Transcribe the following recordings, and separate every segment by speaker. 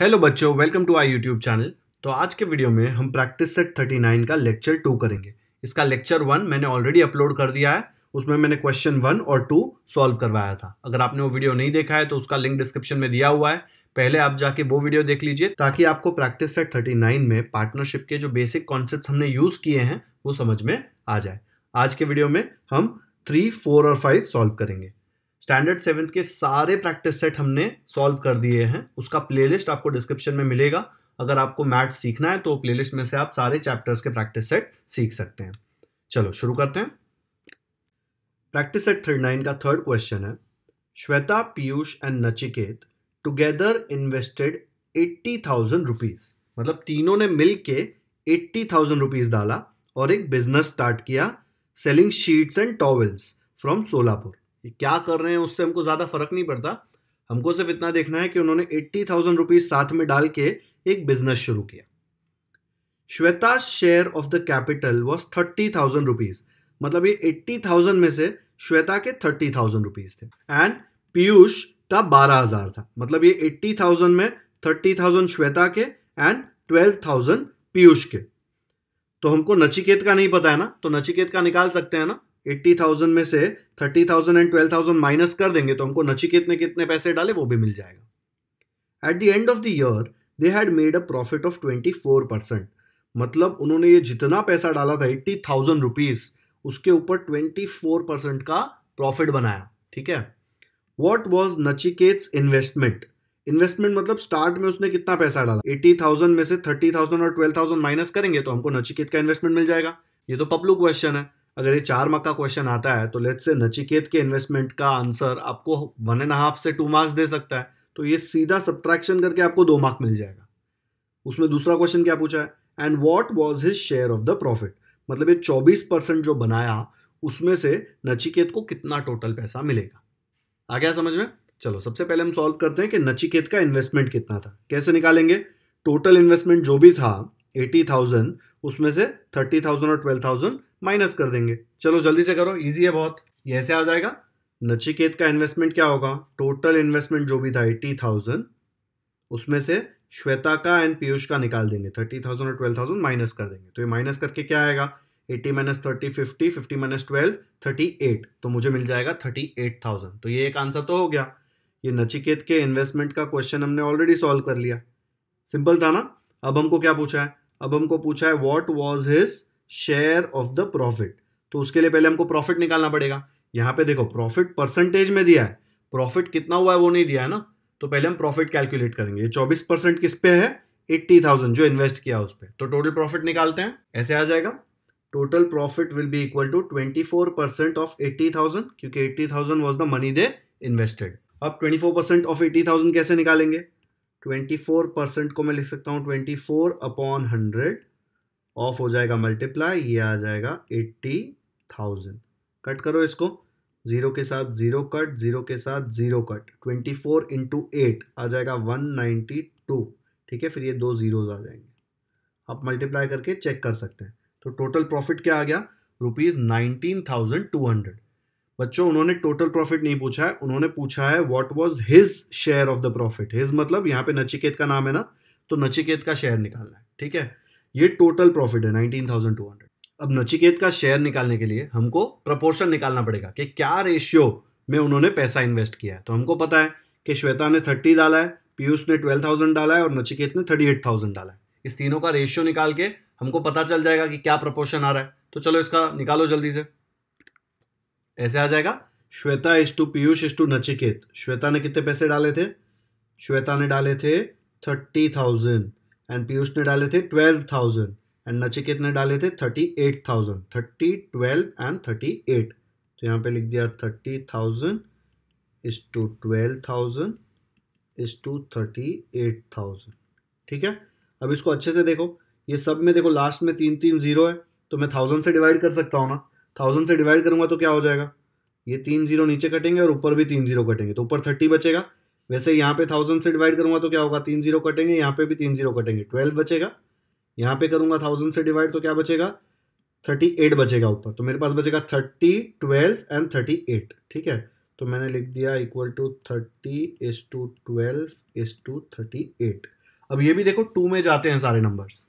Speaker 1: Hello बच्चों welcome to I YouTube channel तो आज के वीडियो में हम प्रैक्टिस सेट 39 का लेक्चर टू करेंगे इसका लेक्चर वन मैंने ऑलरेडी अपलोड कर दिया है उसमें मैंने क्वेश्चन वन और टू सॉल्व करवाया था अगर आपने वो वीडियो नहीं देखा है तो उसका लिंक डिस्क्रिप्शन में दिया हुआ है पहले आप जाके वो वीडियो देख लीजिए ताकि आपको प्रैक्टिस सेट नाइन में पार्टनरशिप के जो बेसिक कॉन्सेप्ट हमने यूज़ किए हैं वो समझ में आ जाए आज के वीडियो में हम थ्री फोर और फाइव सॉल्व करेंगे स्टैंडर्ड सेवन के सारे प्रैक्टिस सेट हमने सॉल्व कर दिए हैं उसका प्लेलिस्ट आपको डिस्क्रिप्शन में मिलेगा अगर आपको मैथ सीखना है तो प्लेलिस्ट में से आप सारे चैप्टर्स के प्रैक्टिस सेट सीख सकते हैं चलो शुरू करते हैं प्रैक्टिस सेट थर्ड नाइन का थर्ड क्वेश्चन है Shweta Piyush and Nachiket together invested eighty thousand rupees मतलब तीनों ने मिल के एट्टी थाउजेंड रुपीज़ डाला और एक बिजनेस स्टार्ट किया selling sheets and towels from Solapur ये क्या कर रहे हैं उससे हमको ज़्यादा फर्क नहीं पड़ता हमको सिर्फ इतना देखना है कि उन्होंने एट्टी थाउजेंड रुपीज साथ में डाल के एक बिजनेस शुरू किया Shweta share of the capital was thirty thousand rupees मतलब ये एट्टी थाउजेंड में से श्वेता के थर्टी थाउजेंड रुपीज थे एंड पीयूष का बारह हजार था मतलब ये एट्टी थाउजेंड में थर्टी थाउजेंड श्वेता के एंड ट्वेल्व थाउजेंड पीयूष के तो हमको नचिकेत का नहीं पता है ना तो नचिकेत का निकाल सकते हैं ना एट्टी थाउजेंड में से thirty thousand and twelve thousand minus कर देंगे तो हमको नचिकेत ने कितने पैसे डाले वो भी मिल जाएगा at the end of the year they had made a profit of twenty four percent मतलब उन्होंने ये जितना पैसा डाला था एट्टी थाउजेंड रुपीज उसके ऊपर ट्वेंटी फोर परसेंट का प्रॉफिट बनाया ठीक है what was Nachiket's investment investment मतलब स्टार्ट में उसने कितना पैसा डाला एटी थाउजेंड में से थर्टी थाउजेंड और ट्वेल्व थाउजेंड माइनस करेंगे तो हमको नचिकेत का इन्वेस्टमेंट मिल जाएगा ये तो पब्लू क्वेश्चन है अगर ये चार मार्क का क्वेश्चन आता है तो लेट्स से नचिकेत के इन्वेस्टमेंट का आंसर आपको वन एंड हाफ से टू मार्क्स दे सकता है तो ये सीधा सब्ट्रैक्शन करके आपको दो मार्क मिल जाएगा उसमें दूसरा क्वेश्चन क्या पूछा है and what was his share of the profit मतलब ये चौबीस परसेंट जो बनाया उसमें से नचिकेत को कितना टोटल पैसा मिलेगा आ गया समझ में चलो सबसे पहले हम सॉल्व करते हैं कि नचिकेत का इन्वेस्टमेंट कितना था कैसे निकालेंगे टोटल इन्वेस्टमेंट जो भी था एटी थाउजेंड उसमें से थर्टी थाउजेंड और ट्वेल्व थाउजेंड माइनस कर देंगे चलो जल्दी से करो ईजी है बहुत ये से आ जाएगा नचिकेत का इन्वेस्टमेंट क्या होगा टोटल इन्वेस्टमेंट जो भी था एट्टी थाउजेंड उसमें से श्वेता का एंड पीयूष का निकाल देंगे थर्टी थाउजेंड और ट्वेल्व थाउजेंड माइनस कर देंगे तो ये माइनस करके क्या आएगा eighty minus thirty fifty fifty minus twelve thirty eight तो मुझे मिल जाएगा थर्टी एट थाउजेंड तो ये एक आंसर तो हो गया ये नचिकेत के इन्वेस्टमेंट का क्वेश्चन हमने ऑलरेडी सॉल्व कर लिया सिंपल था ना अब हमको क्या पूछा है अब हमको पूछा है what was his share of the profit तो उसके लिए पहले हमको प्रॉफिट निकालना पड़ेगा यहां पे देखो प्रॉफिट परसेंटेज में दिया है प्रॉफिट कितना हुआ है वो नहीं दिया है ना तो पहले हम प्रॉफिट कैलकुलेट करेंगे चौबीस परसेंट किस पे है एट्टी थाउजेंड जो इन्वेस्ट किया उस पर तो टोटल प्रॉफिट निकालते हैं ऐसे आ जाएगा total profit will be equal to twenty four percent of eighty thousand क्योंकि eighty thousand was the money they invested अब twenty four percent of eighty thousand कैसे निकालेंगे ट्वेंटी फोर परसेंट को मैं लिख सकता हूँ twenty four upon hundred of हो जाएगा मल्टीप्लाई ये आ जाएगा एट्टी थाउजेंड कट करो इसको ज़ीरो के साथ ज़ीरो कट ज़ीरो के साथ zero cut twenty four into eight आ जाएगा वन नाइन्टी टू ठीक है फिर ये दो ज़ीरोज़ आ जाएंगे आप मल्टीप्लाई करके चेक कर सकते हैं तो टोटल प्रॉफिट क्या आ गया rupees nineteen thousand two hundred बच्चों उन्होंने टोटल प्रॉफिट नहीं पूछा है उन्होंने पूछा है what was his share of the profit his मतलब यहाँ पे नचिकेत का नाम है ना तो नचिकेत का शेयर निकालना है ठीक है ये टोटल प्रॉफिट है नाइनटीन थाउजेंड टू हंड्रेड अब नचिकेत का शेयर निकालने के लिए हमको प्रपोर्शन निकालना पड़ेगा कि क्या रेशियो में उन्होंने पैसा इन्वेस्ट किया है तो हमको पता है कि श्वेता ने थर्टी डाला है पीयूष ने ट्वेल्व थाउजेंड डाला है और नचिकेत ने थर्टी एट थाउजेंड डाला है इस तीनों का रेशियो निकाल के हमको पता चल जाएगा कि क्या प्रपोर्शन आ रहा है तो चलो इसका निकालो जल्दी से ऐसे आ जाएगा Shweta is to Piyush is to Nachiket Shweta ने कितने पैसे डाले थे श्वेता ने डाले थे थर्टी थाउजेंड एंड पीयूष ने डाले थे ट्वेल्व थाउजेंड एंड नचिकेत ने डाले थे thirty eight thousand thirty twelve and thirty eight तो यहाँ पे लिख दिया thirty thousand is to twelve thousand is to thirty eight thousand ठीक है अब इसको अच्छे से देखो ये सब में देखो लास्ट में तीन तीन जीरो है तो मैं थाउजेंड से डिवाइड कर सकता हूँ ना थाउजेंड से डिवाइड करूंगा तो क्या हो जाएगा ये तीन जीरो नीचे कटेंगे और ऊपर भी तीन जीरो कटेंगे तो ऊपर थर्टी बचेगा वैसे यहाँ पे थाउजेंड से डिवाइड करूंगा तो क्या होगा तीन जीरो कटेंगे यहाँ पे भी तीन जीरो कटेंगे ट्वेल्व बचेगा यहाँ पे करूंगा थाउजेंड से डिवाइड तो क्या बचेगा थर्टी एट बचेगा ऊपर तो मेरे पास बचेगा thirty twelve and thirty eight ठीक है तो मैंने लिख दिया equal to thirty is to twelve is to thirty eight अब ये भी देखो टू में जाते हैं सारे नंबर्स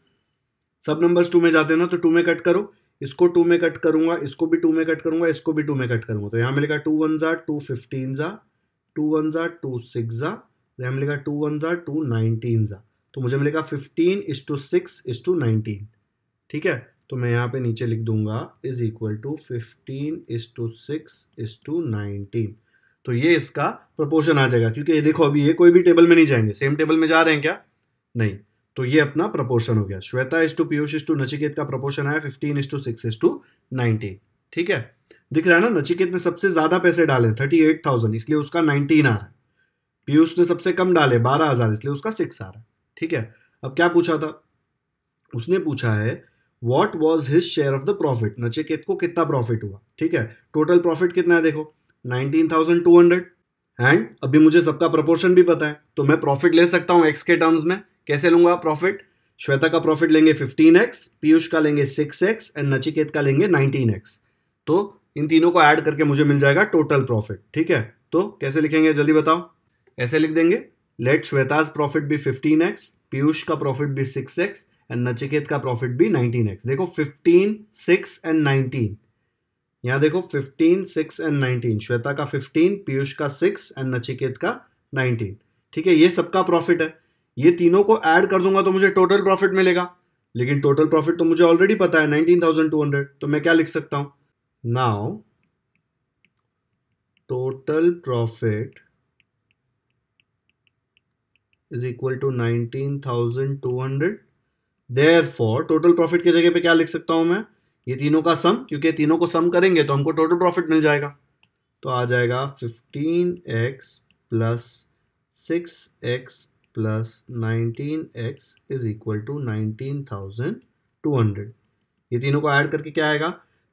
Speaker 1: सब नंबर्स टू में जाते हैं ना तो टू में कट करो इसको टू में कट करूंगा इसको भी टू में कट करूंगा इसको भी टू में कट करूंगा तो यहाँ मिलेगा टू वन ज़ा टू फिफ्टीन ज़ा टू वन ज़ा टू सिक्स ज़ा यहाँ मिलेगा टू वन ज़ा टू नाइनटीन ज़ा तो मुझे मिलेगा fifteen is to six is to nineteen ठीक है तो मैं यहाँ पे नीचे लिख दूंगा is equal to fifteen is to six is to nineteen तो ये इसका प्रपोर्शन आ जाएगा क्योंकि ये देखो अभी ये कोई भी टेबल में नहीं जाएंगे सेम टेबल में जा रहे हैं क्या नहीं तो ये अपना प्रपोर्शन हो गया Shweta is to Piyush is to Nachiket का प्रपोर्शन आया fifteen is to six is to nineteen ठीक है दिख रहा है ना नचिकेत ने सबसे ज्यादा पैसे डाले थर्टी एट थाउजेंड इसलिए उसका नाइनटीन आ रहा है पीयूष ने सबसे कम डाले बारह हजार इसलिए उसका सिक्स आ रहा है ठीक है अब क्या पूछा था उसने पूछा है what was his share of the profit Nachiket को कितना प्रॉफिट हुआ ठीक है टोटल प्रॉफिट कितना है देखो nineteen thousand two hundred and अभी मुझे सबका प्रपोर्शन भी पता है तो मैं प्रॉफिट ले सकता हूँ एक्स के टर्म्स में कैसे लूंगा प्रॉफिट श्वेता का प्रॉफिट लेंगे 15x, पीयूष का लेंगे 6x एंड नचिकेत का लेंगे 19x। तो इन तीनों को ऐड करके मुझे मिल जाएगा टोटल प्रॉफिट ठीक है तो कैसे लिखेंगे जल्दी बताओ ऐसे लिख देंगे लेट श्वेताज प्रॉफिट भी 15x, पीयूष का प्रॉफिट भी 6x एंड नचिकेत का प्रॉफिट भी 19x। देखो 15, 6 एंड 19 यहाँ देखो 15, 6 एंड 19 श्वेता का 15, पीयूष का 6 एंड नचिकेत का 19 ठीक है ये सबका प्रॉफिट है ये तीनों को ऐड कर दूंगा तो मुझे टोटल प्रॉफिट मिलेगा लेकिन टोटल प्रॉफिट तो मुझे ऑलरेडी पता है नाइनटीन थाउजेंड टू हंड्रेड तो मैं क्या लिख सकता हूं now total profit is equal to nineteen thousand two hundred therefore total profit की जगह पे क्या लिख सकता हूं मैं ये तीनों का सम क्योंकि तीनों को सम करेंगे तो हमको टोटल प्रॉफिट मिल जाएगा तो आ जाएगा fifteen x plus six x plus nineteen x is equal to nineteen thousand two hundred ये तीनों को ऐड करके क्या आएगा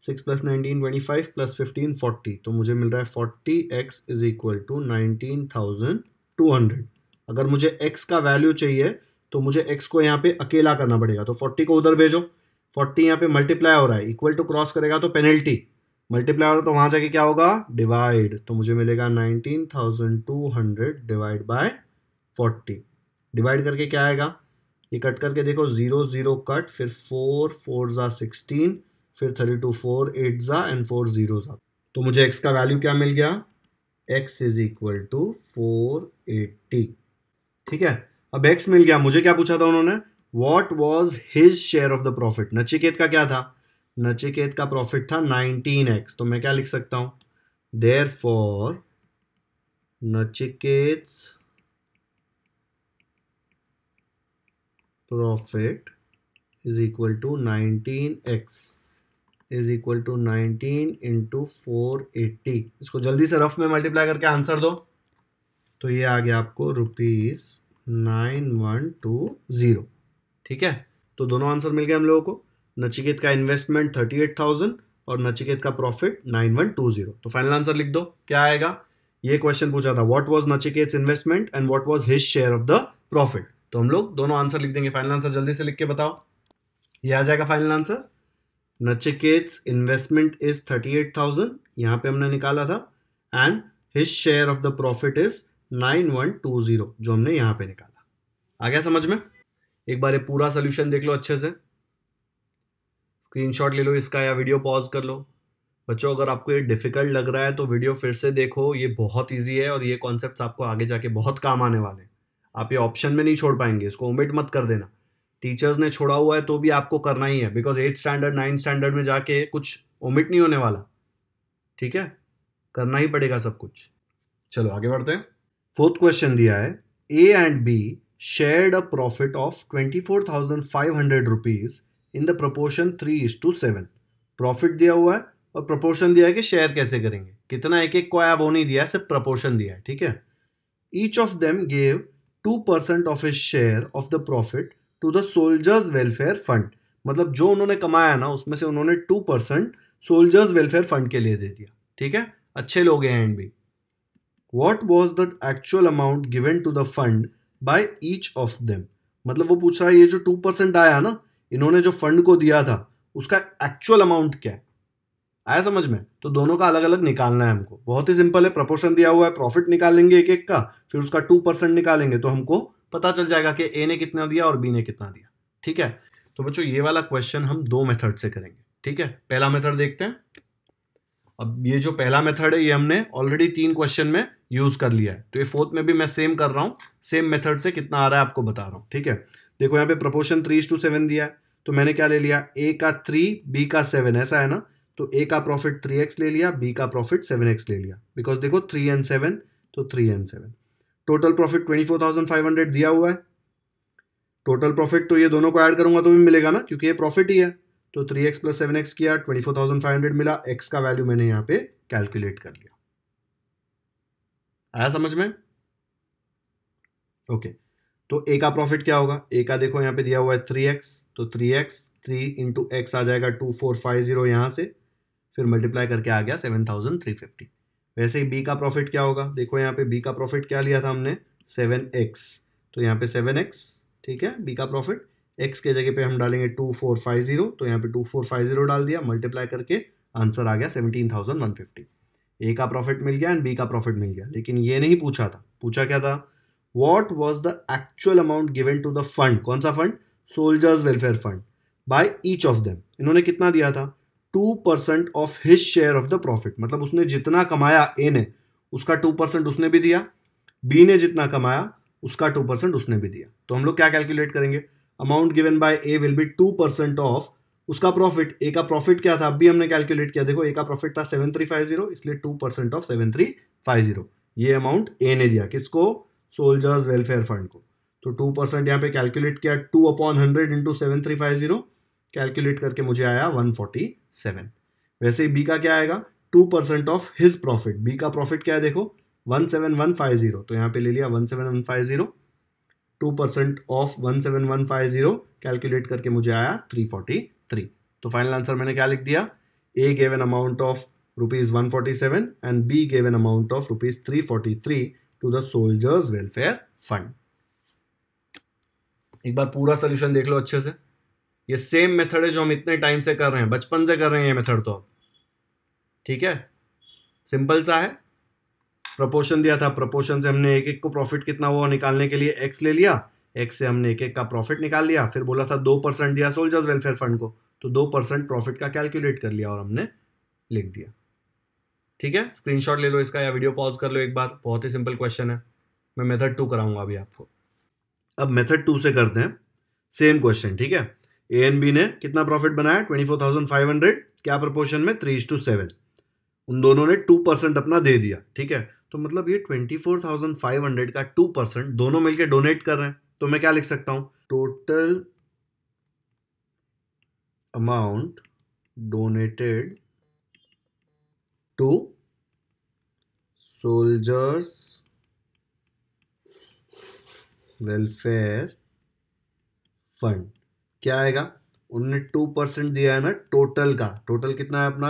Speaker 1: six plus nineteen twenty five plus fifteen forty तो मुझे मिल रहा है forty x is equal to nineteen thousand two hundred अगर मुझे एक्स का वैल्यू चाहिए तो मुझे एक्स को यहाँ पे अकेला करना पड़ेगा तो फोर्टी को उधर भेजो फोर्टी यहाँ पे मल्टीप्लाई हो रहा है इक्वल टू क्रॉस करेगा तो पेनल्टी मल्टीप्लाई हो रहा है तो वहाँ जाके क्या होगा डिवाइड तो मुझे मिलेगा nineteen thousand two hundred divide by forty डिवाइड करके क्या आएगा ये कट करके देखो जीरो जीरो कट फिर फोर फोर ज़ा सिक्सटीन फिर थर्टी टू फोर एट ज़ा एंड फोर जीरो ज़ा तो मुझे एक्स का वैल्यू क्या मिल गया x is equal to four eighty ठीक है अब एक्स मिल गया मुझे क्या पूछा था उन्होंने what was his share of the profit Nachiket का क्या था नचिकेत का प्रॉफिट था नाइनटीन एक्स तो मैं क्या लिख सकता हूँ therefore Nachiket profit is equal to nineteen x is equal to nineteen into four eighty इसको जल्दी से रफ में मल्टीप्लाई करके आंसर दो तो ये आ गया आपको rupees nine one two zero ठीक है तो दोनों आंसर मिल गए हम लोगों को नचिकेत का इन्वेस्टमेंट थर्टी एट थाउजेंड और नचिकेत का profit nine one two zero तो फाइनल आंसर लिख दो क्या आएगा ये क्वेश्चन पूछा था what was Nachiket investment and what was his share of the profit तो हम लोग दोनों आंसर लिख देंगे फाइनल आंसर जल्दी से लिख के बताओ ये आ जाएगा final answer Nachiket's investment is thirty eight thousand यहाँ पे हमने निकाला था and his share of the profit is nine one two zero जो हमने यहाँ पे निकाला आ गया समझ में एक बार ये पूरा सोल्यूशन देख लो अच्छे से स्क्रीनशॉट ले लो इसका या वीडियो पॉज कर लो बच्चों अगर आपको ये डिफ़िकल्ट लग रहा है तो वीडियो फिर से देखो ये बहुत ईजी है और ये कॉन्सेप्ट आपको आगे जाके बहुत काम आने वाले हैं आप ये ऑप्शन में नहीं छोड़ पाएंगे इसको ओमिट मत कर देना टीचर्स ने छोड़ा हुआ है तो भी आपको करना ही है because eight standard ninth standard में जाके कुछ ओमिट नहीं होने वाला ठीक है करना ही पड़ेगा सब कुछ चलो आगे बढ़ते हैं फोर्थ क्वेश्चन दिया है A and B shared a profit of twenty four thousand five hundred rupees in the proportion three is to seven profit दिया हुआ है और प्रपोर्शन दिया है कि शेयर कैसे करेंगे कितना एक एक को आया वो नहीं दिया है सिर्फ प्रपोर्शन दिया है ठीक है each of them gave 2% of a share of the profit to the soldiers welfare fund मतलब जो उन्होंने कमाया ना उसमें से उन्होंने 2% सोल्जर्स वेलफेयर फंड के लिए दे दिया ठीक है अच्छे लोग हैं एंड भी what was the actual amount given to the fund by each of them मतलब वो पूछ रहा है ये जो टू परसेंट आया ना इन्होंने जो फंड को दिया था उसका एक्चुअल अमाउंट क्या है आया समझ में तो दोनों का अलग अलग निकालना है हमको बहुत ही सिंपल है प्रपोर्शन दिया हुआ है प्रॉफिट निकालेंगे एक एक का फिर उसका टू परसेंट निकालेंगे तो हमको पता चल जाएगा कि ए ने कितना दिया और बी ने कितना दिया ठीक है तो बच्चों ये वाला क्वेश्चन हम दो मेथड से करेंगे ठीक है पहला मेथड देखते हैं अब ये जो पहला मेथड है ये हमने ऑलरेडी तीन क्वेश्चन में यूज कर लिया है तो ये फोर्थ में भी मैं सेम कर रहा हूँ सेम मेथड से कितना आ रहा है आपको बता रहा हूँ ठीक है देखो यहाँ पे प्रपोर्शन थ्री टू सेवन दिया है तो मैंने क्या ले लिया ए का थ्री बी का सेवन ऐसा है ना तो ए का प्रॉफिट थ्री एक्स ले लिया बी का प्रॉफिट सेवन एक्स ले लिया बिकॉज देखो थ्री एंड सेवन तो three and seven total profit twenty four thousand five hundred दिया हुआ है टोटल प्रॉफिट तो ये दोनों को ऐड करूंगा तो भी मिलेगा ना क्योंकि ये प्रॉफिट ही है तो three x plus seven x किया twenty four thousand five hundred मिला एक्स का वैल्यू मैंने यहाँ पे कैलकुलेट कर लिया आया समझ में ओके तो ए का प्रॉफिट क्या होगा ए का देखो यहाँ पे दिया हुआ है थ्री एक्स तो three x three into x आ जाएगा टू फोर फाइव जीरो यहाँ से फिर मल्टीप्लाई करके आ गया सेवन थाउजेंड थ्री फिफ्टी वैसे ही बी का प्रॉफिट क्या होगा देखो यहाँ पे बी का प्रॉफिट क्या लिया था हमने सेवन एक्स तो यहाँ पे सेवन एक्स ठीक है बी का प्रॉफिट एक्स के जगह पे हम डालेंगे टू फोर फाइव जीरो तो यहाँ पे टू फोर फाइव जीरो डाल दिया मल्टीप्लाई करके आंसर आ गया seventeen thousand one fifty A का प्रॉफिट मिल गया एंड बी का प्रॉफिट मिल गया लेकिन ये नहीं पूछा था पूछा क्या था what was the actual amount given to the fund कौन सा fund soldiers welfare fund by each of them इन्होंने कितना दिया था two percent of his share of the profit मतलब उसने जितना कमाया ए ने उसका टू परसेंट उसने भी दिया बी ने जितना कमाया उसका टू परसेंट उसने भी दिया तो हम लोग क्या कैलकुलेट करेंगे amount given by A will be two percent of उसका प्रॉफिट ए का प्रॉफिट क्या था अभी हमने कैलकुलेट किया देखो ए का प्रॉफिट था सेवन थ्री फाइव जीरो इसलिए two percent of seven three five zero ये अमाउंट ए ने दिया किसको सोल्जर्स वेलफेयर फंड को तो टू परसेंट यहाँ पे कैलकुलेट किया two upon hundred into seven three five zero calculate करके मुझे आया 147 वैसे ही बी का क्या आएगा two percent of his profit B का प्रॉफिट क्या है देखो 17150 तो यहाँ पे ले लिया 17150 टू परसेंट ऑफ 17150 कैलकुलेट करके मुझे आया 343 तो फाइनल आंसर मैंने क्या लिख दिया A gave an amount of rupees one and B gave an amount of rupees to the soldiers welfare fund एक बार पूरा सोल्यूशन देख लो अच्छे से ये सेम मेथड है जो हम इतने टाइम से कर रहे हैं बचपन से कर रहे हैं ये मेथड तो अब ठीक है सिंपल सा है प्रपोर्शन दिया था प्रपोर्शन से हमने एक एक को प्रॉफिट कितना हुआ निकालने के लिए एक्स ले लिया एक्स से हमने एक एक का प्रॉफिट निकाल लिया फिर बोला था दो परसेंट दिया सोल्जर्स वेलफेयर फंड को तो दो परसेंट प्रॉफिट का कैलकुलेट कर लिया और हमने लिख दिया ठीक है स्क्रीनशॉट ले लो इसका या वीडियो पॉज कर लो एक बार बहुत ही सिंपल क्वेश्चन है मैं मेथड टू कराऊंगा अभी आपको अब मेथड टू से करते हैं सेम क्वेश्चन ठीक है ए एन बी ने कितना प्रॉफिट बनाया twenty four thousand five hundred क्या प्रपोर्शन में थ्री टू सेवन उन दोनों ने टू परसेंट अपना दे दिया ठीक है तो मतलब ये twenty four thousand five hundred का टू परसेंट दोनों मिलकर डोनेट कर रहे हैं तो मैं क्या लिख सकता हूं total amount donated to soldiers welfare fund क्या आएगा उन्होंने टू परसेंट दिया है ना टोटल का टोटल कितना है अपना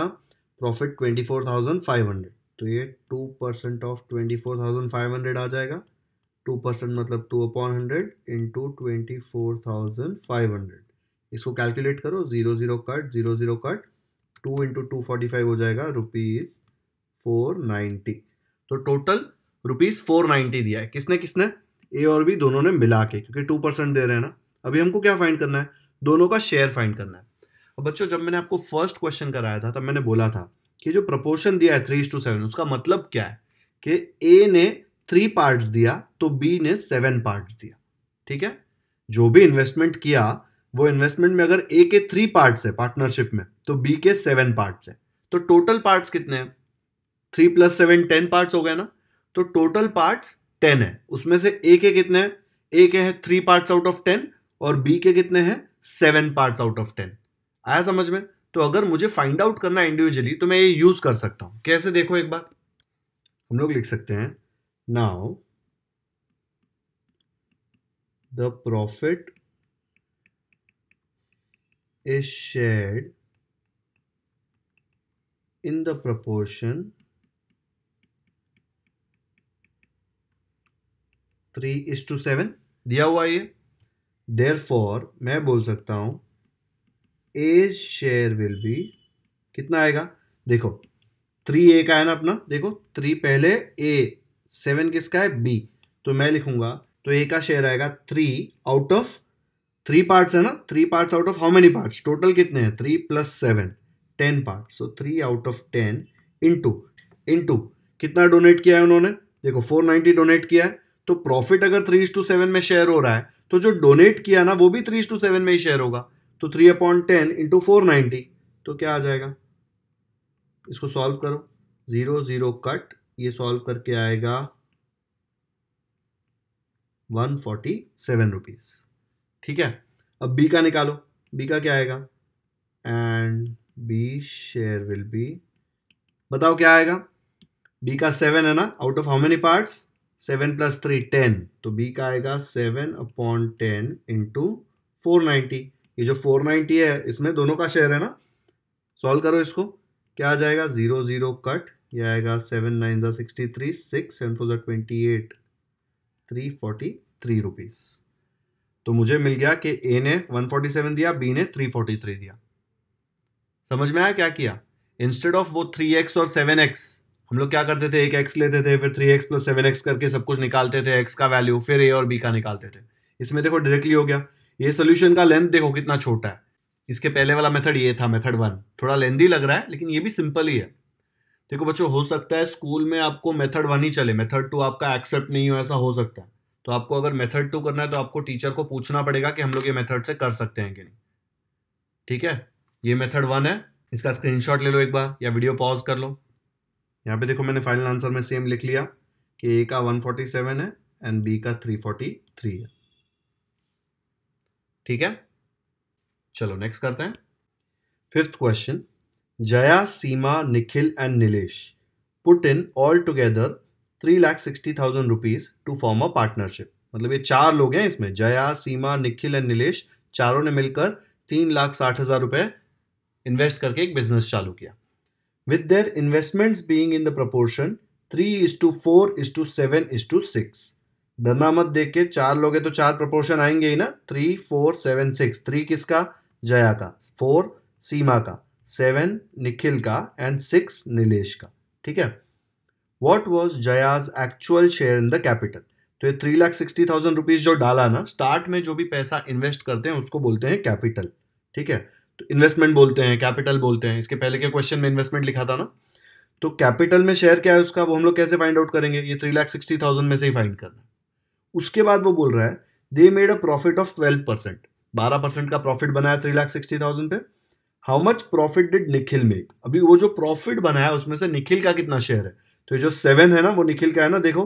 Speaker 1: profit twenty four thousand five hundred तो ये two percent of twenty four thousand five hundred आ जाएगा टू परसेंट मतलब two upon hundred into twenty four thousand five hundred इसको कैलकुलेट करो zero zero cut zero zero cut two into two forty five हो जाएगा rupees four ninety तो total rupees four ninety दिया है किसने किसने ए और बी दोनों ने मिला के क्योंकि टू परसेंट दे रहे हैं ना अभी हमको क्या फाइंड करना है दोनों का शेयर फाइंड करना है और बच्चों जब मैंने आपको फर्स्ट क्वेश्चन कराया था तब मैंने बोला था कि जो प्रपोर्शन दिया है थ्री टू सेवन उसका मतलब क्या है कि ए ने थ्री पार्ट्स दिया तो बी ने सेवन पार्ट्स दिया ठीक है जो भी इन्वेस्टमेंट किया वो इन्वेस्टमेंट में अगर ए के थ्री पार्ट्स है पार्टनरशिप में तो बी के सेवन पार्ट्स है तो टोटल पार्ट्स कितने हैं three plus seven ten parts हो गए ना तो टोटल पार्ट्स टेन है उसमें से ए के कितने हैं ए के हैं three parts out of ten और बी के कितने हैं seven parts out of ten आया समझ में तो अगर मुझे फाइंड आउट करना है इंडिविजुअली तो मैं ये यूज कर सकता हूं कैसे देखो एक बार हम लोग लिख सकते हैं now the profit is shared in the proportion three is to seven दिया हुआ ये फॉर मैं बोल सकता हूँ एज शेयर विल बी कितना आएगा देखो थ्री ए का है ना अपना देखो थ्री पहले ए सेवन किसका है बी तो मैं लिखूंगा तो ए का शेयर आएगा three out of three parts है ना three parts out of how many parts total कितने हैं three plus seven ten part so three out of ten into into कितना डोनेट किया है उन्होंने देखो फोर नाइन्टी डोनेट किया है तो प्रॉफिट अगर थ्री टू सेवन में शेयर हो रहा है तो जो डोनेट किया ना वो भी थ्री टू सेवन में ही शेयर होगा तो three upon ten into four ninety तो क्या आ जाएगा इसको सॉल्व करो ज़ीरो ज़ीरो कट ये सॉल्व करके आएगा वन फोर्टी सेवन रुपीज़ ठीक है अब बी का निकालो बी का क्या आएगा and B share will be बताओ क्या आएगा बी का सेवन है ना out of how many parts seven plus three ten तो बी का आएगा seven upon ten into four ninety ये जो फोर नाइन्टी है इसमें दोनों का शेयर है ना सॉल्व करो इसको क्या आ जाएगा ज़ीरो ज़ीरो कट ये आएगा सेवन नाइन ज़ा sixty three six seven four जो twenty eight three forty three rupees तो मुझे मिल गया कि ए ने वन फोर्टी सेवन दिया बी ने थ्री फोर्टी थ्री दिया समझ में आया क्या किया इंस्टेड ऑफ वो थ्री एक्स और सेवन एक्स हम लोग क्या करते थे एक एक्स लेते थे फिर three x plus seven x करके सब कुछ निकालते थे एक्स का वैल्यू फिर ए और बी का निकालते थे इसमें देखो डायरेक्टली हो गया ये सोल्यूशन का लेंथ देखो कितना छोटा है इसके पहले वाला मेथड ये था मेथड वन थोड़ा लेंदी लग रहा है लेकिन ये भी सिंपल ही है देखो बच्चों हो सकता है स्कूल में आपको मेथड वन ही चले मेथड टू आपका एक्सेप्ट नहीं हो ऐसा हो सकता है तो आपको अगर मेथड टू करना है तो आपको टीचर को पूछना पड़ेगा कि हम लोग ये मेथड से कर सकते हैं कि नहीं ठीक है ये मेथड वन है इसका स्क्रीनशॉट ले लो एक बार या वीडियो पॉज कर लो यहाँ पे देखो मैंने फाइनल आंसर में सेम लिख लिया कि ए का 147 है एंड बी का 343 है ठीक है चलो नेक्स्ट करते हैं fifth question Jaya Seema Nikhil and Nilesh put in all together three lakh sixty thousand rupees to form a partnership मतलब ये चार लोग हैं इसमें जया सीमा निखिल एंड नीलेष चारों ने मिलकर तीन लाख साठ हजार रुपए इन्वेस्ट करके एक बिजनेस चालू किया with their investments being in the proportion 3 is to 4 is to 7 is to 6. डरना मत देख के चार लोग तो चार प्रपोर्शन आएंगे ही ना three four seven six three किसका जया का फोर सीमा का सेवन निखिल का एंड सिक्स नीलेष का ठीक है what was Jaya's actual share in the capital तो ये three lakh sixty thousand rupees जो डाला ना स्टार्ट में जो भी पैसा इन्वेस्ट करते हैं उसको बोलते हैं कैपिटल ठीक है तो इन्वेस्टमेंट बोलते हैं कैपिटल बोलते हैं इसके पहले के क्वेश्चन में इन्वेस्टमेंट लिखा था ना तो कैपिटल में शेयर क्या है उसका वो हम लोग कैसे फाइंड आउट करेंगे ये थ्री लाख सिक्सटी थाउजेंड में से ही फाइंड करना उसके बाद वो बोल रहा है they made a profit of twelve percent बारह परसेंट का प्रॉफिट बनाया थ्री लाख सिक्सटी थाउजेंड पे how much profit did Nikhil make अभी वो जो प्रॉफिट बनाया उसमें से निखिल का कितना शेयर है तो ये जो सेवन है ना वो निखिल का है ना देखो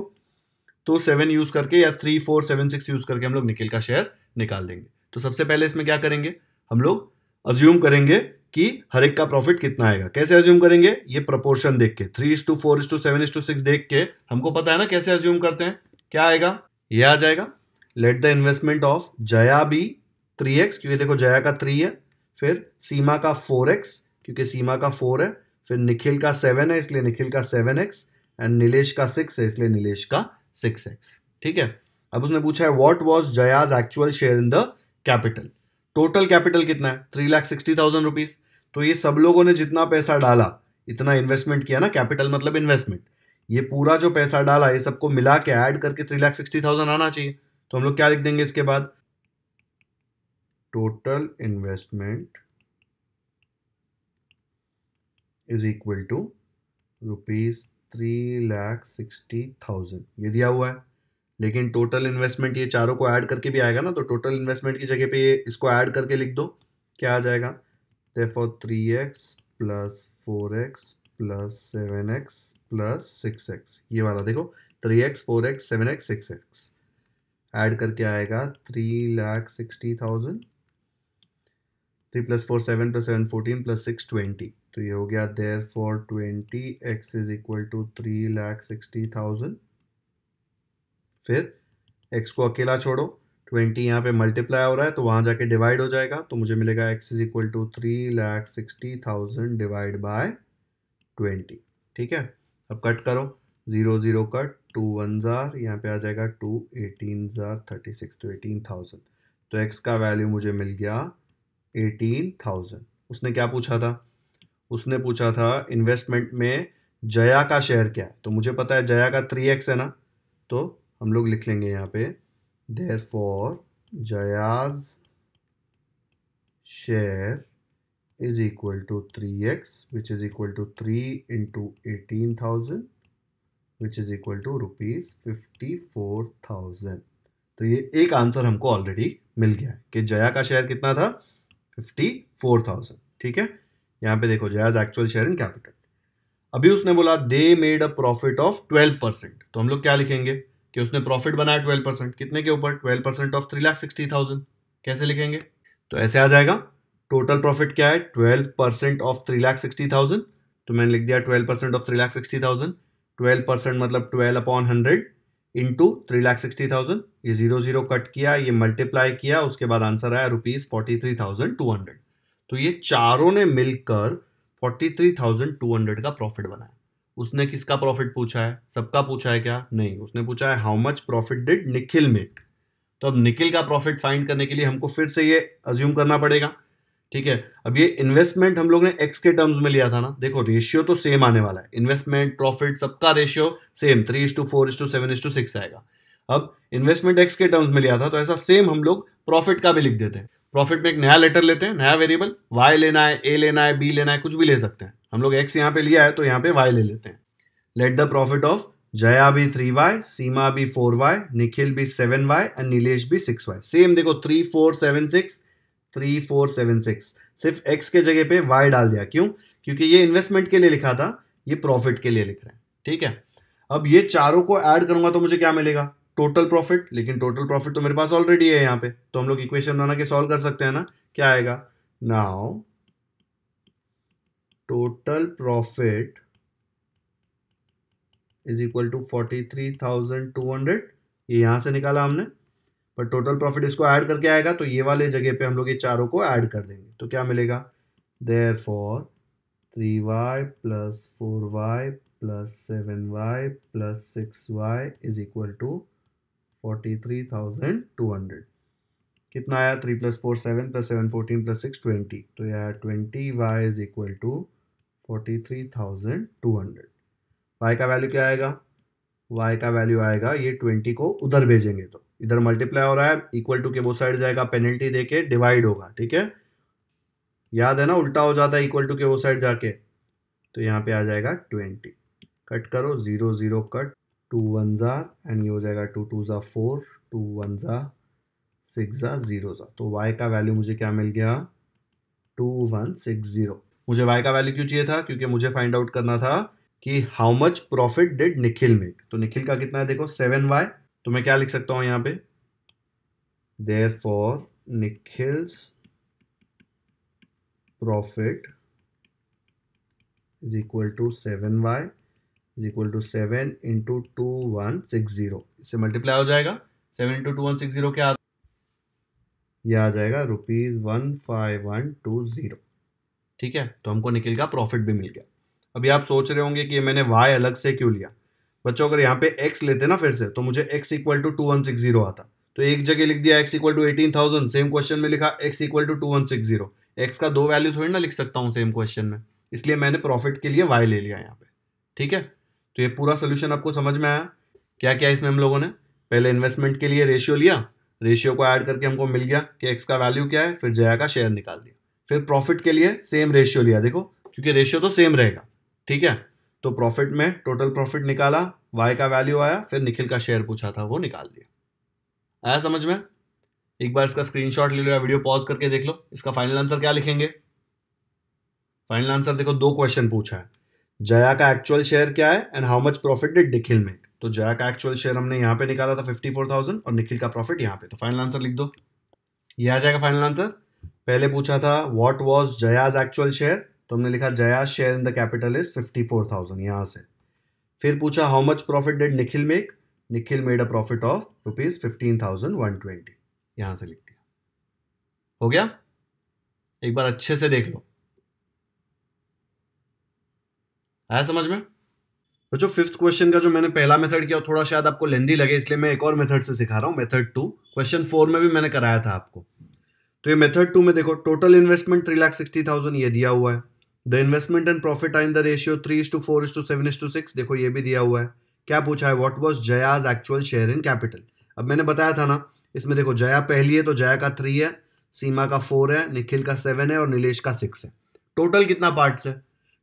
Speaker 1: तो सेवन यूज करके या three four seven six use करके हम लोग निखिल का शेयर निकाल देंगे तो सबसे पहले इसमें क्या करेंगे हम लोग अज्यूम करेंगे कि हर एक का प्रॉफिट कितना आएगा कैसे अज्यूम करेंगे ये प्रपोर्शन देख के three is to four is to seven is to six देख के हमको पता है ना कैसे अज्यूम करते हैं क्या आएगा ये आ जाएगा let the investment of Jaya be three x क्योंकि देखो जया का थ्री है फिर सीमा का फोर एक्स क्योंकि सीमा का फोर है फिर निखिल का सेवन है इसलिए निखिल का सेवन एक्स एंड नीलेष का सिक्स है इसलिए नीलेष का सिक्स एक्स ठीक है अब उसने पूछा है what was Jaya's actual share in the capital total capital कितना है three lakh sixty thousand rupees तो ये सब लोगों ने जितना पैसा डाला इतना इन्वेस्टमेंट किया ना कैपिटल मतलब इन्वेस्टमेंट ये पूरा जो पैसा डाला ये सबको मिला के ऐड करके थ्री लाख सिक्सटी थाउजेंड आना चाहिए तो हम लोग क्या लिख देंगे इसके बाद total investment is equal to rupees three lakh sixty thousand ये दिया हुआ है लेकिन टोटल इन्वेस्टमेंट ये चारों को ऐड करके भी आएगा ना तो टोटल इन्वेस्टमेंट की जगह पे ये इसको ऐड करके लिख दो क्या आ जाएगा for three x plus four x plus seven x plus six x ये वाला देखो three x four x seven x six x add करके आएगा three lakh sixty thousand three plus four seven plus seven fourteen plus six twenty तो ये हो गया there for twenty x is equal to three lakh sixty thousand फिर x को अकेला छोड़ो 20 यहाँ पे मल्टीप्लाई हो रहा है तो वहाँ जाके डिवाइड हो जाएगा तो मुझे मिलेगा x is equal to three lakh sixty thousand divide by twenty ठीक है अब कट करो zero zero cut two one ज़ार यहाँ पे आ जाएगा टू एटीन ज़ार thirty six two eighteen thousand तो x का वैल्यू मुझे मिल गया एटीन थाउजेंड उसने क्या पूछा था उसने पूछा था इन्वेस्टमेंट में जया का शेयर क्या है तो मुझे पता है जया का थ्री एक्स है ना तो हम लोग लिख लेंगे यहाँ पे there for Jaya's share is equal to three x which is equal to three into eighteen thousand which is equal to rupees fifty four thousand तो ये एक आंसर हमको ऑलरेडी मिल गया है कि जया का शेयर कितना था फिफ्टी फोर थाउजेंड ठीक है यहाँ पे देखो Jaya's actual share in capital अभी उसने बोला they made a profit of twelve percent तो हम लोग क्या लिखेंगे कि उसने प्रॉफिट बनाया ट्वेल्व परसेंट कितने के ऊपर twelve percent of three lakh sixty thousand कैसे लिखेंगे तो ऐसे आ जाएगा टोटल प्रॉफिट क्या है twelve percent of three lakh sixty thousand तो मैंने लिख दिया twelve percent of three lakh sixty thousand twelve percent मतलब twelve upon hundred into three lakh sixty thousand ये जीरो जीरो कट किया ये मल्टीप्लाई किया उसके बाद आंसर आया rupees forty three thousand two hundred तो ये चारों ने मिलकर forty three thousand two hundred का प्रॉफिट बनाया उसने किसका प्रॉफिट पूछा है सबका पूछा है क्या नहीं उसने पूछा है how much profit did Nikhil make तो अब निखिल का प्रॉफिट फाइंड करने के लिए हमको फिर से ये अज्यूम करना पड़ेगा ठीक है अब ये इन्वेस्टमेंट हम लोग ने एक्स के टर्म्स में लिया था ना देखो रेशियो तो सेम आने वाला है इन्वेस्टमेंट प्रॉफिट सबका ratio same three is to four is to seven is to six आएगा अब इन्वेस्टमेंट एक्स के टर्म्स में लिया था तो ऐसा सेम हम लोग प्रॉफिट का भी लिख देते हैं प्रॉफिट में एक नया लेटर लेते हैं नया वेरिएबल वाई लेना है ए लेना है बी लेना है कुछ भी ले सकते हैं हम लोग एक्स यहाँ पे लिया है तो यहाँ पे वाई ले लेते हैं let the profit of Jaya be three Y सीमा भी फोर वाई निखिल भी seven Y and Nilesh be six y same देखो three four seven six three four seven six सिर्फ एक्स के जगह पे वाई डाल दिया क्यों क्योंकि ये इन्वेस्टमेंट के लिए लिखा था ये प्रॉफिट के लिए लिख रहे हैं ठीक है अब ये चारों को ऐड करूंगा तो मुझे क्या मिलेगा टोटल प्रॉफिट लेकिन टोटल प्रॉफिट तो मेरे पास ऑलरेडी है यहाँ पे तो हम लोग इक्वेशन बना के सॉल्व कर सकते हैं ना क्या आएगा now total profit is equal to forty three thousand two hundred ये यहाँ से निकाला हमने पर टोटल प्रॉफिट इसको ऐड करके आएगा तो ये वाले जगह पे हम लोग ये चारों को ऐड कर देंगे तो क्या मिलेगा there for three y plus four y plus seven y plus six y is equal to forty three thousand two hundred कितना आया three plus four seven plus seven fourteen plus six twenty तो यह twenty y is equal to forty three thousand two hundred y का value क्या आएगा Y का value आएगा ये ट्वेंटी को उधर भेजेंगे तो इधर मल्टीप्लाई हो रहा है इक्वल टू के वो साइड जाएगा पेनल्टी देके डिवाइड होगा ठीक है याद है ना उल्टा हो जाता है इक्वल टू के वो साइड जाके तो यहाँ पे आ जाएगा ट्वेंटी कट करो zero zero cut two one ज़ा एंड ये हो जाएगा टू टू ज़ा फोर टू वन ज़ा सिक्स ज़ा ज़ीरो ज़ा तो वाई का वैल्यू मुझे क्या मिल गया टू वन सिक्स ज़ीरो मुझे वाई का वैल्यू क्यों चाहिए था क्योंकि मुझे फाइंड आउट करना था कि how much profit did Nikhil make तो निखिल का कितना है देखो सेवन वाई तो मैं क्या लिख सकता हूं यहाँ पे there for Nikhil's profit is equal to seven y is equal to seven into two one six zero इससे मल्टीप्लाई हो जाएगा seven into two one six zero क्या आ जाएगा rupees one five one two zero ठीक है तो हमको निकल गया प्रॉफिट भी मिल गया अभी आप सोच रहे होंगे कि मैंने वाई अलग से क्यों लिया बच्चों अगर यहाँ पे एक्स लेते ना फिर से तो मुझे x equal to two one six zero आता तो एक जगह लिख दिया x equal to eighteen thousand same question में लिखा x equal to two one six zero x का दो वैल्यू थोड़ी ना लिख सकता हूँ सेम क्वेश्चन में इसलिए मैंने प्रॉफिट के लिए वाई ले लिया यहाँ पे ठीक है तो ये पूरा सोल्यूशन आपको समझ में आया क्या क्या इसमें हम लोगों ने पहले इन्वेस्टमेंट के लिए रेशियो लिया रेशियो को ऐड करके हमको मिल गया कि एक्स का वैल्यू क्या है फिर जया का शेयर निकाल दिया फिर प्रॉफिट के लिए सेम रेशियो लिया देखो क्योंकि रेशियो तो सेम रहेगा ठीक है तो प्रॉफिट में टोटल प्रॉफिट निकाला वाई का वैल्यू आया फिर निखिल का शेयर पूछा था वो निकाल दिया आया समझ में एक बार इसका स्क्रीनशॉट ले लो या वीडियो पॉज करके देख लो इसका फाइनल आंसर क्या लिखेंगे फाइनल आंसर देखो दो क्वेश्चन पूछा है जया का एक्चुअल शेयर क्या है and how much profit did Nikhil में तो जया का एक्चुअल शेयर हमने यहाँ पे निकाला था फिफ्टी फोर थाउजेंड और निखिल का प्रॉफिट यहाँ पे तो फाइनल आंसर लिख दो ये आ जाएगा फाइनल आंसर पहले पूछा था what was Jaya's actual share तो हमने लिखा Jaya's share in the capital is fifty four thousand यहाँ से फिर पूछा how much profit did Nikhil make Nikhil made a profit of rupees fifteen thousand one twenty यहां से लिख दिया हो गया एक बार अच्छे से देख लो आया समझ में जो फिफ्थ क्वेश्चन का जो मैंने पहला मेथड किया थोड़ा शायद आपको लेंदी लगे इसलिए मैं एक और मेथड से सिखा रहा हूं मेथड टू क्वेश्चन फोर में भी मैंने कराया था आपको तो ये मेथड टू में देखो total investment three lakh sixty thousand ये दिया हुआ है the investment and profit are in the ratio three to four is to seven is to six देखो ये भी दिया हुआ है क्या पूछा है what was Jaya's actual share in capital अब मैंने बताया था ना इसमें देखो जया पहली है तो जया का थ्री है सीमा का फोर है निखिल का सेवन है और नीलेष का सिक्स है टोटल कितना पार्ट्स है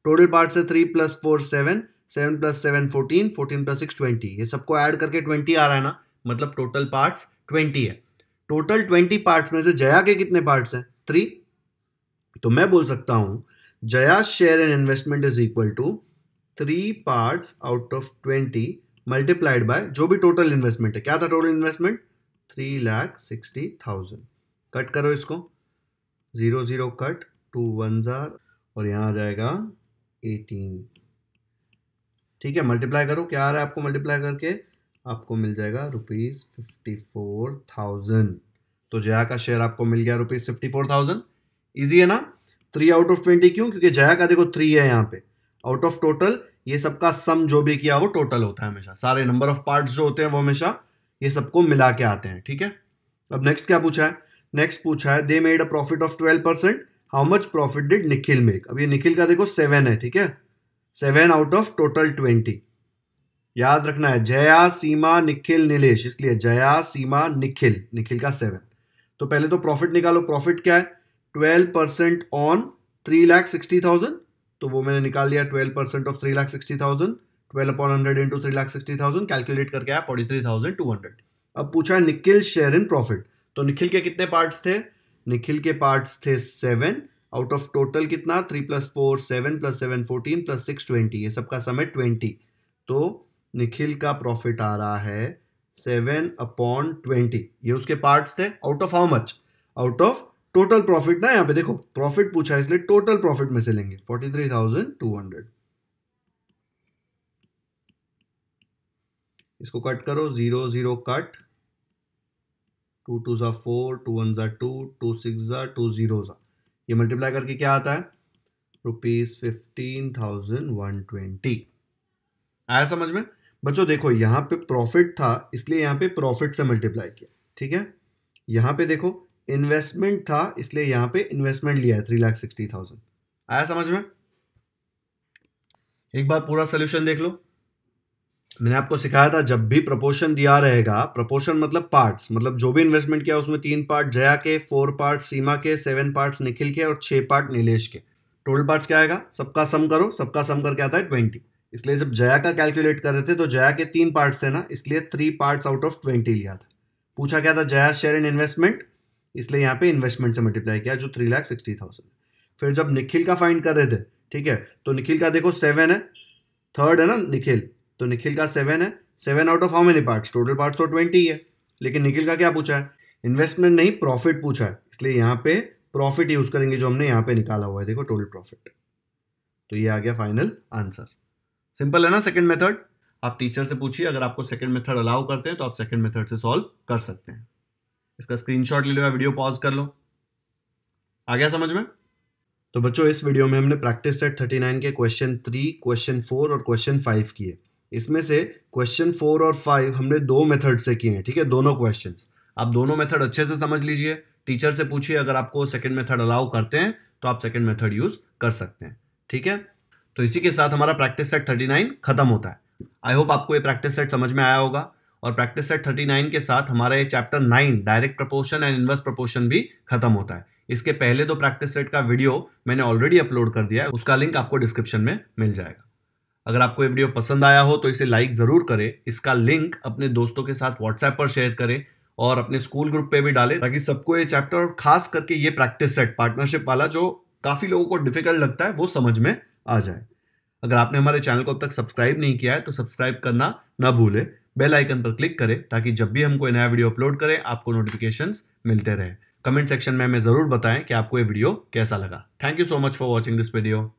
Speaker 1: टोटल पार्ट्स है three plus four seven seven plus seven fourteen fourteen plus six twenty ये सबको ऐड करके ट्वेंटी आ रहा है ना मतलब टोटल पार्ट्स ट्वेंटी है टोटल ट्वेंटी पार्ट्स में से जया के कितने पार्ट्स हैं थ्री तो मैं बोल सकता हूं Jaya share in investment is equal to three parts out of twenty multiplied by जो भी टोटल इन्वेस्टमेंट है क्या था total investment three lakh sixty thousand cut करो इसको zero zero cut two one ज़ार और यहाँ आ जाएगा एटीन ठीक है मल्टीप्लाई करो क्या आ रहा है आपको मल्टीप्लाई करके आपको मिल जाएगा रुपीज़ फिफ्टी फोर थाउजेंड तो जया का शेयर आपको मिल गया rupees fifty four thousand easy है ना थ्री आउट ऑफ ट्वेंटी क्यों क्योंकि जया का देखो थ्री है यहाँ पे आउट ऑफ टोटल ये सबका सम जो भी किया वो टोटल होता है हमेशा सारे नंबर ऑफ पार्ट्स जो होते हैं वो हमेशा ये सबको मिला के आते हैं ठीक है अब नेक्स्ट क्या पूछा है नेक्स्ट पूछा है they made a profit of twelve percent how much profit did Nikhil make अब ये निखिल का देखो सेवन है ठीक है seven out of total twenty याद रखना है जया सीमा निखिल निलेश इसलिए जया सीमा निखिल निखिल का सेवन तो पहले तो प्रॉफिट निकालो प्रॉफिट क्या है twelve percent on three lakh sixty thousand तो वो मैंने निकाल लिया twelve percent of three lakh sixty thousand twelve upon hundred into three lakh sixty thousand calculate करके आया forty three thousand two hundred अब पूछा है निखिल शेयर इन प्रॉफिट तो निखिल के कितने पार्ट्स थे निखिल के पार्ट्स थे सेवन आउट ऑफ टोटल कितना three plus four seven plus seven fourteen plus six twenty ये सबका समय ट्वेंटी तो निखिल का प्रॉफिट आ रहा है सेवन अपॉन ट्वेंटी ये उसके पार्ट्स थे out of how much out of total profit ना यहाँ पे देखो प्रॉफिट पूछा इसलिए टोटल प्रॉफिट में से लेंगे forty three thousand two hundred इसको कट करो zero zero cut two two ज़ा फोर टू वन ज़ा टू टू सिक्स ज़ा टू ज़ीरो ज़ा ये मल्टीप्लाई करके क्या आता है rupees fifteen thousand one twenty आया समझ में बच्चों देखो यहाँ पे प्रॉफिट था इसलिए यहाँ पे प्रॉफिट से मल्टीप्लाई किया ठीक है यहाँ पे देखो इन्वेस्टमेंट था इसलिए यहाँ पे इन्वेस्टमेंट लिया है थ्री लाख सिक्सटी थाउजेंड आया समझ में एक बार पूरा सोल्यूशन देख लो मैंने आपको सिखाया था जब भी प्रपोर्शन दिया रहेगा प्रपोर्शन मतलब पार्ट्स मतलब जो भी इन्वेस्टमेंट किया उसमें तीन पार्ट जया के फोर पार्ट सीमा के सेवन पार्ट्स निखिल के और छह पार्ट नीलेष के टोटल पार्ट्स क्या आएगा सबका सम करो सबका सम करके आता है ट्वेंटी इसलिए जब जया का कैलकुलेट कर रहे थे तो जया के तीन पार्ट्स है ना इसलिए three parts out of twenty लिया था पूछा क्या था जया शेयर इन इन्वेस्टमेंट इसलिए यहाँ पे इन्वेस्टमेंट से मल्टीप्लाई किया जो थ्री लाख सिक्सटी थाउजेंड फिर जब निखिल का फाइंड कर रहे थे ठीक है तो निखिल का देखो सेवन है थर्ड है ना निखिल तो निखिल का सेवन है seven out of how many parts total parts तो ट्वेंटी है लेकिन निखिल का क्या पूछा है इन्वेस्टमेंट नहीं प्रॉफिट पूछा है इसलिए यहाँ पे प्रॉफिट यूज़ करेंगे जो हमने यहाँ पे निकाला हुआ है देखो टोटल प्रॉफिट तो ये आ गया फाइनल आंसर सिंपल है ना सेकेंड मेथड आप टीचर से पूछिए अगर आपको सेकेंड मेथड अलाउ करते हैं तो आप सेकेंड मेथड से सॉल्व कर सकते हैं इसका स्क्रीनशॉट ले लो या वीडियो पॉज कर लो आ गया समझ में तो बच्चों इस वीडियो में हमने प्रैक्टिस सेट 39 के क्वेश्चन थ्री क्वेश्चन फोर और क्वेश्चन फाइव किए इसमें से क्वेश्चन फोर और फाइव हमने दो मेथड से किए हैं ठीक है दोनों क्वेश्चन आप दोनों मेथड अच्छे से समझ लीजिए टीचर से पूछिए अगर आपको सेकेंड मेथड अलाउ करते हैं तो आप सेकेंड मेथड यूज़ कर सकते हैं ठीक है तो इसी के साथ हमारा प्रैक्टिस सेट थर्टी नाइन खत्म होता है आई होप आपको ये प्रैक्टिस सेट समझ में आया होगा और प्रैक्टिस सेट थर्टी नाइन के साथ हमारा ये chapter nine direct proportion and inverse proportion भी खत्म होता है इसके पहले दो प्रैक्टिस सेट का वीडियो मैंने ऑलरेडी अपलोड कर दिया है उसका लिंक आपको डिस्क्रिप्शन में मिल जाएगा अगर आपको ये वीडियो पसंद आया हो तो इसे लाइक ज़रूर करें इसका लिंक अपने दोस्तों के साथ व्हाट्सएप पर शेयर करें और अपने स्कूल ग्रुप पे भी डालें ताकि सबको ये चैप्टर खास करके ये प्रैक्टिस सेट पार्टनरशिप वाला जो काफ़ी लोगों को डिफिकल्ट लगता है वो समझ में आ जाए अगर आपने हमारे चैनल को अब तक सब्सक्राइब नहीं किया है तो सब्सक्राइब करना ना भूलें बेल आइकन पर क्लिक करें ताकि जब भी हम कोई नया वीडियो अपलोड करें आपको नोटिफिकेशन मिलते रहे कमेंट सेक्शन में हमें ज़रूर बताएं कि आपको ये वीडियो कैसा लगा thank you so much for watching this video